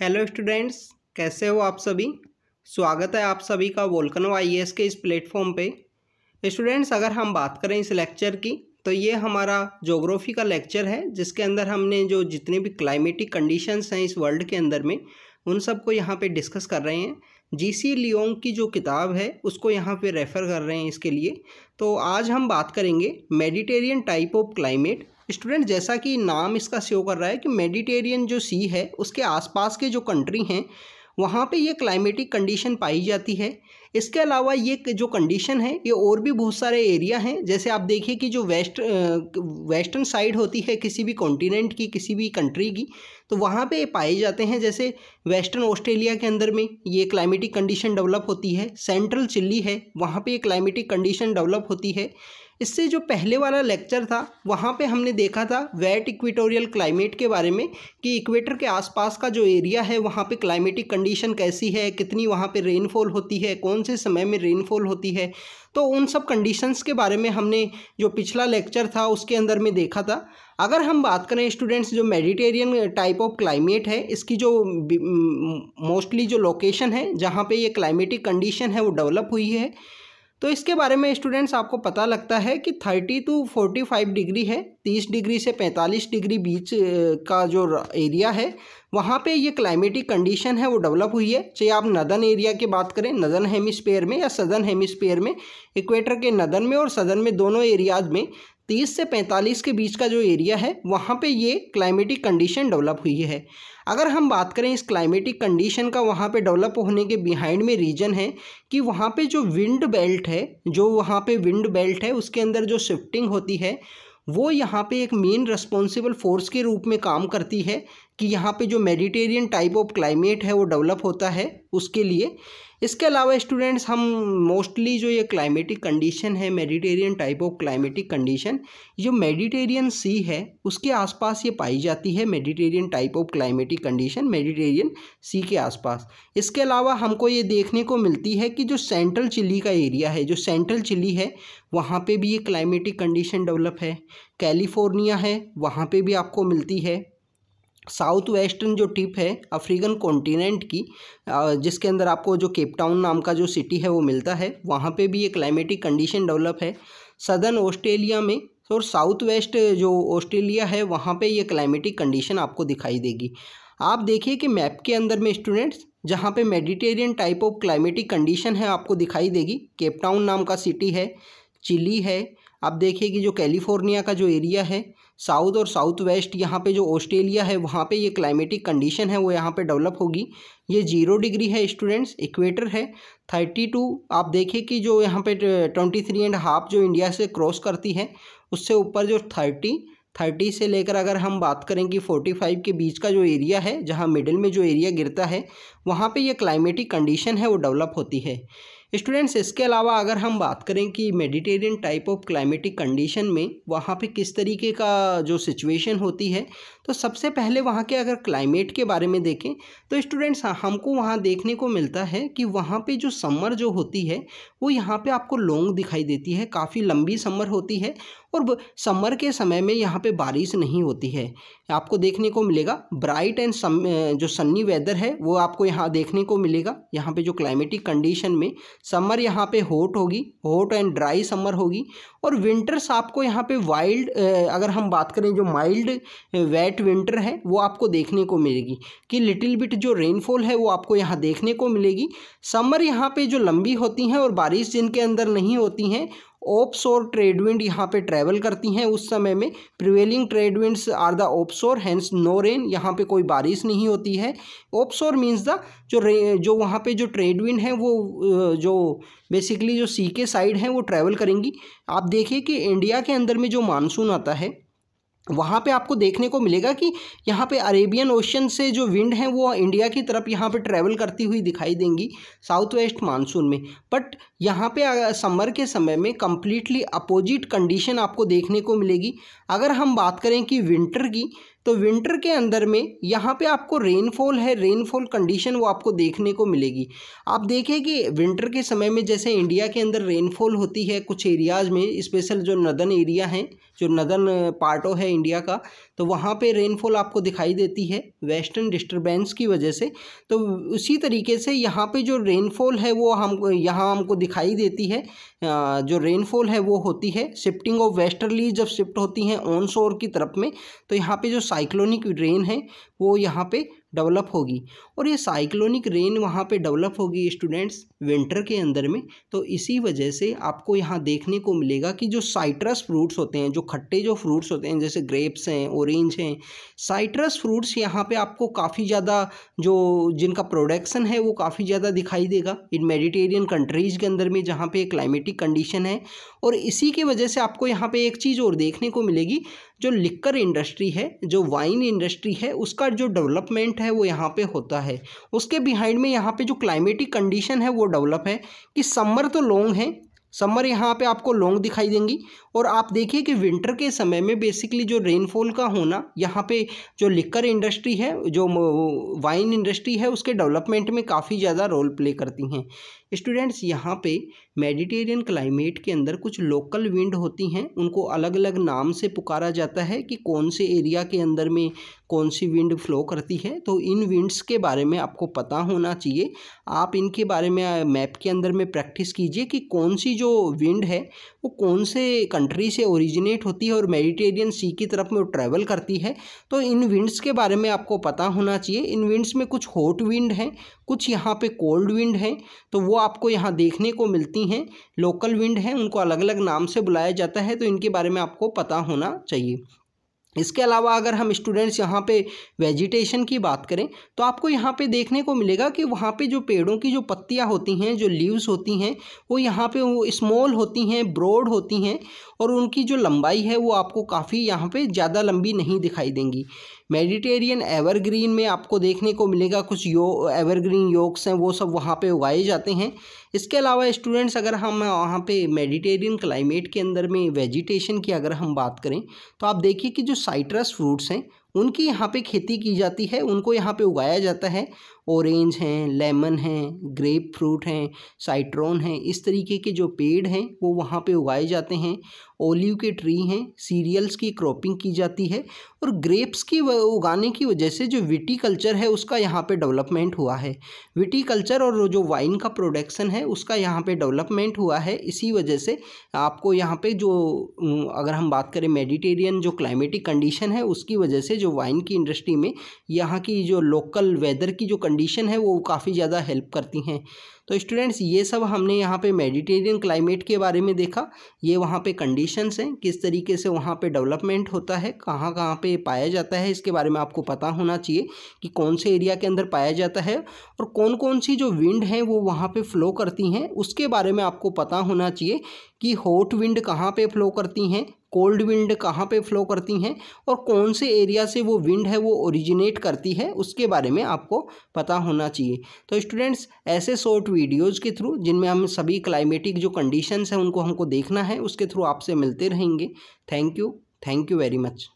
hello students कैसे हो आप सभी स्वागत है आप सभी का वोल्कनो आई के इस प्लेटफॉर्म पे स्टूडेंट्स अगर हम बात करें इस लेक्चर की तो ये हमारा जोग्राफ़ी का लेक्चर है जिसके अंदर हमने जो जितने भी क्लाइमेटिक कंडीशंस हैं इस वर्ल्ड के अंदर में उन सब को यहाँ पे डिस्कस कर रहे हैं जी सी लियोंग की जो किताब है उसको यहाँ पे रेफ़र कर रहे हैं इसके लिए तो आज हम बात करेंगे Mediterranean type of climate student जैसा कि नाम इसका शो कर रहा है कि मेडिटेरियन जो सी है उसके आसपास के जो कंट्री हैं वहाँ पे ये क्लाइमेटिक कंडीशन पाई जाती है इसके अलावा ये जो कंडीशन है ये और भी बहुत सारे एरिया हैं जैसे आप देखिए कि जो वेस्ट वेस्टर्न साइड होती है किसी भी कॉन्टिनेंट की किसी भी कंट्री की तो वहाँ पे पाए जाते हैं जैसे वेस्टर्न ऑस्ट्रेलिया के अंदर में ये क्लाइमेटिक कंडीशन डेवलप होती है सेंट्रल चिल्ली है वहाँ पर ये क्लाइमेटिक कंडीशन डेवलप होती है इससे जो पहले वाला लेक्चर था वहाँ पे हमने देखा था वेट इक्वेटोरियल क्लाइमेट के बारे में कि इक्वेटर के आसपास का जो एरिया है वहाँ पे क्लाइमेटिक कंडीशन कैसी है कितनी वहाँ पे रेनफॉल होती है कौन से समय में रेनफॉल होती है तो उन सब कंडीशंस के बारे में हमने जो पिछला लेक्चर था उसके अंदर में देखा था अगर हम बात करें स्टूडेंट्स जो मेडिटेरियन टाइप ऑफ क्लाइमेट है इसकी जो मोस्टली जो लोकेशन है जहाँ पर ये क्लाइमेटिक कंडीशन है वो डेवलप हुई है तो इसके बारे में स्टूडेंट्स आपको पता लगता है कि thirty to forty five degree है तीस डिग्री से पैंतालीस डिग्री बीच का जो एरिया है वहाँ पे ये क्लाइमेटिक कंडीशन है वो डेवलप हुई है चाहे आप नदन एरिया की बात करें नदन हेमिस्फेयर में या सदन हेमिस्फेयर में इक्वेटर के नदन में और सदन में दोनों एरियाज में तीस से पैंतालीस के बीच का जो एरिया है वहाँ पे ये क्लाइमेटिक कंडीशन डेवलप हुई है अगर हम बात करें इस क्लाइमेटिक कंडीशन का वहाँ पे डेवलप होने के बिहाइंड में रीजन है कि वहाँ पे जो विंड बेल्ट है जो वहाँ पे विंड बेल्ट है उसके अंदर जो शिफ्टिंग होती है वो यहाँ पे एक मेन रिस्पॉन्सिबल फोर्स के रूप में काम करती है कि यहाँ पे जो मेडिटेरियन टाइप ऑफ क्लाइमेट है वो डेवलप होता है उसके लिए इसके अलावा स्टूडेंट्स हम मोस्टली जो ये क्लाइमेटिक कंडीशन है Mediterranean type of climatic condition जो मेडिटेरियन सी है उसके आसपास ये पाई जाती है Mediterranean type of climatic condition Mediterranean sea के आसपास इसके अलावा हमको ये देखने को मिलती है कि जो सेंट्रल चिली का एरिया है जो सेंट्रल चिली है वहाँ पर भी ये क्लाइमेटिक कंडीशन डेवलप है कैलिफोर्निया है वहाँ पर भी आपको मिलती है साउथ वेस्टर्न जो टिप है अफ्रीकन कॉन्टिनेंट की जिसके अंदर आपको जो केपटाउन नाम का जो सिटी है वो मिलता है वहाँ पे भी ये क्लाइमेटिक कंडीशन डेवलप है सदर्न ऑस्ट्रेलिया में और साउथ वेस्ट जो ऑस्ट्रेलिया है वहाँ पे ये क्लाइमेटिक कंडीशन आपको दिखाई देगी आप देखिए कि मैप के अंदर में स्टूडेंट्स जहाँ पे Mediterranean type of climatic condition है आपको दिखाई देगी केपटाउन नाम का सिटी है चिली है आप देखिए कि जो कैलिफोर्निया का जो एरिया है साउथ और साउथ वेस्ट यहाँ पे जो ऑस्ट्रेलिया है वहाँ पे ये क्लाइमेटिक कंडीशन है वो यहाँ पे डेवलप होगी ये जीरो डिग्री है स्टूडेंट्स इक्वेटर है थर्टी टू आप देखिए कि जो यहाँ पे ट्वेंटी थ्री एंड हाफ जो इंडिया से क्रॉस करती है उससे ऊपर जो थर्टी थर्टी से लेकर अगर हम बात करें कि फोर्टी फाइव के बीच का जो एरिया है जहाँ मिडिल में जो एरिया गिरता है वहाँ पे ये क्लाइमेटिक कंडीशन है वो डेवलप होती है स्टूडेंट्स इसके अलावा अगर हम बात करें कि Mediterranean type of climatic condition में वहाँ पे किस तरीके का जो सिचुएशन होती है तो सबसे पहले वहाँ के अगर क्लाइमेट के बारे में देखें तो स्टूडेंट्स हाँ, हमको वहाँ देखने को मिलता है कि वहाँ पे जो समर जो होती है वो यहाँ पे आपको लॉन्ग दिखाई देती है काफ़ी लंबी समर होती है और समर के समय में यहाँ पे बारिश नहीं होती है आपको देखने को मिलेगा ब्राइट एंड सम जो सन्नी वेदर है वो आपको यहाँ देखने को मिलेगा यहाँ पे जो क्लाइमेटिक कंडीशन में समर यहाँ पे हॉट होगी हॉट एंड ड्राई समर होगी और विंटर्स आपको यहाँ पे वाइल्ड अगर हम बात करें जो माइल्ड वेट विंटर है वो आपको देखने को मिलेगी कि लिटिल बिट जो रेनफॉल है वो आपको यहाँ देखने को मिलेगी समर यहाँ पर जो लंबी होती हैं और बारिश जिनके अंदर नहीं होती हैं और ट्रेडविंड यहाँ पे ट्रैवल करती हैं उस समय में प्रिवेलिंग ट्रेडविंड्स आर द और हैंस नो रेन यहाँ पे कोई बारिश नहीं होती है और मीन्स द जो रे जो वहाँ पे जो ट्रेडविंड है वो जो बेसिकली जो सी के साइड हैं वो ट्रैवल करेंगी आप देखिए कि इंडिया के अंदर में जो मानसून आता है वहाँ पे आपको देखने को मिलेगा कि यहाँ पे अरेबियन ओशन से जो विंड हैं वो इंडिया की तरफ यहाँ पे ट्रैवल करती हुई दिखाई देंगी साउथ वेस्ट मानसून में बट यहाँ पे समर के समय में कम्प्लीटली अपोजिट कंडीशन आपको देखने को मिलेगी अगर हम बात करें कि विंटर की तो विंटर के अंदर में यहाँ पे आपको रेनफॉल है रेनफॉल कंडीशन वो आपको देखने को मिलेगी आप देखें कि विंटर के समय में जैसे इंडिया के अंदर रेनफॉल होती है कुछ एरियाज़ में स्पेशल जो नदन एरिया हैं जो नदन पार्टो है इंडिया का तो वहाँ पे रेनफॉल आपको दिखाई देती है वेस्टर्न डिस्टर्बेंस की वजह से तो उसी तरीके से यहाँ पर जो रेनफॉल है वो हम यहाँ हमको दिखाई देती है जो रेनफॉल है वो होती है शिफ्टिंग ऑफ वेस्टर्ली जब शिफ्ट होती हैं ऑन शोर की तरफ में तो यहाँ पे जो साइक्लोनिक रेन है वो यहाँ पे डेवलप होगी और ये साइक्लोनिक रेन वहाँ पे डेवलप होगी स्टूडेंट्स विंटर के अंदर में तो इसी वजह से आपको यहाँ देखने को मिलेगा कि जो साइट्रस फ्रूट्स होते हैं जो खट्टे जो फ्रूट्स होते हैं जैसे ग्रेप्स हैं ऑरेंज हैं साइट्रस फ्रूट्स यहाँ पे आपको काफ़ी ज़्यादा जो जिनका प्रोडक्शन है वो काफ़ी ज़्यादा दिखाई देगा इन मेडिटेरियन कंट्रीज़ के अंदर में जहाँ पर क्लाइमेटिक कंडीशन है और इसी के वजह से आपको यहाँ पर एक चीज़ और देखने को मिलेगी जो लिक्कर इंडस्ट्री है जो वाइन इंडस्ट्री है उसका जो डेवलपमेंट इवेंट है वो यहाँ पे होता है उसके बिहाइंड में यहाँ पे जो क्लाइमेटिक कंडीशन है वो डेवलप है कि समर तो लॉन्ग है समर यहाँ पे आपको लॉन्ग दिखाई देंगी और आप देखिए कि विंटर के समय में बेसिकली जो रेनफॉल का होना यहाँ पे जो लिकर इंडस्ट्री है जो वाइन इंडस्ट्री है उसके डेवलपमेंट में काफ़ी ज़्यादा रोल प्ले करती हैं स्टूडेंट्स यहाँ पे मेडिटेरियन क्लाइमेट के अंदर कुछ लोकल विंड होती हैं उनको अलग अलग नाम से पुकारा जाता है कि कौन से एरिया के अंदर में कौन सी विंड फ्लो करती है तो इन विंड्स के बारे में आपको पता होना चाहिए आप इनके बारे में मैप के अंदर में प्रैक्टिस कीजिए कि कौन सी जो विंड है वो कौन से कंट्री से ओरिजिनेट होती है और मेडिटेरियन सी की तरफ में ट्रैवल करती है तो इन विंड्स के बारे में आपको पता होना चाहिए इन विंड्स में कुछ हॉट विंड हैं कुछ यहाँ पे कोल्ड विंड हैं तो वो आपको यहाँ देखने को मिलती हैं लोकल विंड हैं उनको अलग अलग नाम से बुलाया जाता है तो इनके बारे में आपको पता होना चाहिए इसके अलावा अगर हम स्टूडेंट्स यहाँ पे वेजिटेशन की बात करें तो आपको यहाँ पे देखने को मिलेगा कि वहाँ पे जो पेड़ों की जो पत्तियाँ होती हैं जो लीव्स होती हैं वो यहाँ पे वो स्मॉल होती हैं ब्रॉड होती हैं और उनकी जो लंबाई है वो आपको काफ़ी यहाँ पे ज़्यादा लंबी नहीं दिखाई देंगी मेडिटेरियन एवरग्रीन में आपको देखने को मिलेगा कुछ यो एवरग्रीन योग्स हैं वो सब वहाँ पे उगाए जाते हैं इसके अलावा स्टूडेंट्स अगर हम वहाँ पे मेडिटेरियन क्लाइमेट के अंदर में वेजिटेशन की अगर हम बात करें तो आप देखिए कि जो साइट्रस फ्रूट्स हैं उनकी यहाँ पे खेती की जाती है उनको यहाँ पे उगाया जाता है ऑरेंज हैं लेमन हैं ग्रेप फ्रूट हैं साइट्रॉन हैं इस तरीके के जो पेड़ हैं वो वहाँ पे उगाए जाते हैं ओलिव के ट्री हैं सीरियल्स की क्रॉपिंग की जाती है और ग्रेप्स की उगाने की वजह से जो विटी कल्चर है उसका यहाँ पे डेवलपमेंट हुआ है विटीकल्चर और जो वाइन का प्रोडक्शन है उसका यहाँ पे डेवलपमेंट हुआ है इसी वजह से आपको यहाँ पे जो अगर हम बात करें मेडिटेरियन जो क्लाइमेटिक कंडीशन है उसकी वजह से जो वाइन की इंडस्ट्री में यहाँ की जो लोकल वेदर की जो कंडीशन है वो काफ़ी ज़्यादा हेल्प करती हैं तो स्टूडेंट्स ये सब हमने यहाँ पे मेडिटेरियन क्लाइमेट के बारे में देखा ये वहाँ पे कंडीशंस हैं किस तरीके से वहाँ पे डेवलपमेंट होता है कहाँ कहाँ पे पाया जाता है इसके बारे में आपको पता होना चाहिए कि कौन से एरिया के अंदर पाया जाता है और कौन कौन सी जो विंड हैं वो वहाँ पर फ्लो करती हैं उसके बारे में आपको पता होना चाहिए कि हॉट विंड कहाँ पर फ्लो करती हैं कोल्ड विंड कहाँ पे फ्लो करती हैं और कौन से एरिया से वो विंड है वो ओरिजिनेट करती है उसके बारे में आपको पता होना चाहिए तो स्टूडेंट्स ऐसे शॉर्ट वीडियोज़ के थ्रू जिनमें हम सभी क्लाइमेटिक जो कंडीशंस हैं उनको हमको देखना है उसके थ्रू आपसे मिलते रहेंगे thank you thank you very much